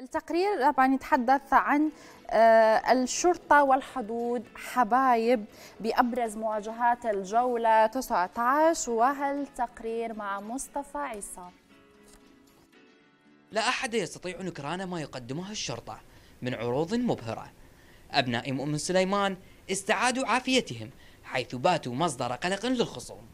التقرير طبعا يتحدث عن آه، الشرطة والحدود حبايب بأبرز مواجهات الجولة 19 وهالتقرير مع مصطفى عصام لا أحد يستطيع نكران ما يقدمه الشرطة من عروض مبهرة أبناء مؤمن سليمان استعادوا عافيتهم حيث باتوا مصدر قلق للخصوم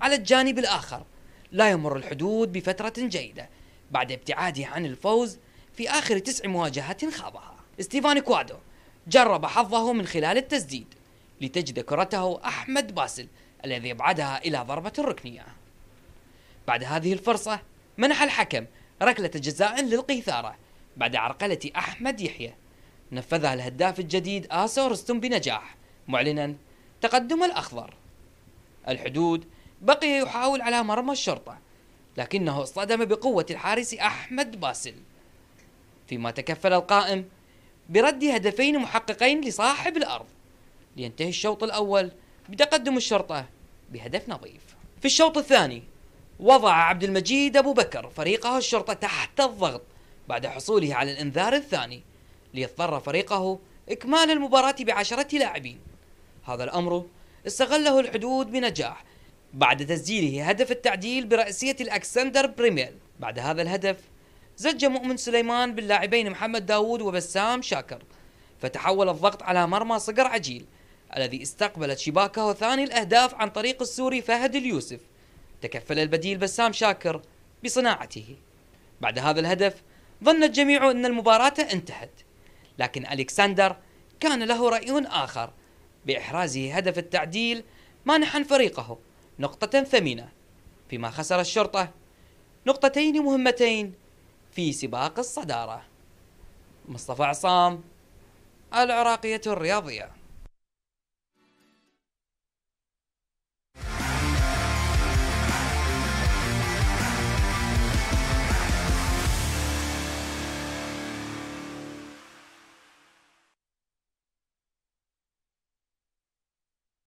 على الجانب الآخر لا يمر الحدود بفترة جيدة بعد ابتعاده عن الفوز في آخر تسع مواجهات خاضها ستيفان كوادو جرب حظه من خلال التسديد لتجد كرته أحمد باسل الذي أبعدها إلى ضربة الركنيه بعد هذه الفرصة منح الحكم ركلة جزاء للقيثارة بعد عرقلة أحمد يحيى نفذها الهداف الجديد آسو رستم بنجاح معلنا تقدم الأخضر الحدود بقي يحاول على مرمى الشرطة لكنه اصطدم بقوة الحارس أحمد باسل فيما تكفل القائم برد هدفين محققين لصاحب الأرض لينتهي الشوط الأول بتقدم الشرطة بهدف نظيف في الشوط الثاني وضع عبد المجيد أبو بكر فريقه الشرطة تحت الضغط بعد حصوله على الإنذار الثاني ليضطر فريقه إكمال المباراة بعشرة لاعبين هذا الأمر استغله الحدود بنجاح بعد تسجيله هدف التعديل برأسية الأكسندر بريميل بعد هذا الهدف زج مؤمن سليمان باللاعبين محمد داوود وبسام شاكر فتحول الضغط على مرمى صقر عجيل الذي استقبلت شباكه ثاني الأهداف عن طريق السوري فهد اليوسف تكفل البديل بسام شاكر بصناعته بعد هذا الهدف ظن الجميع أن المباراة انتهت لكن ألكسندر كان له رأي آخر بإحرازه هدف التعديل مانحا فريقه نقطة ثمينة فيما خسر الشرطة نقطتين مهمتين في سباق الصدارة مصطفى عصام العراقية الرياضية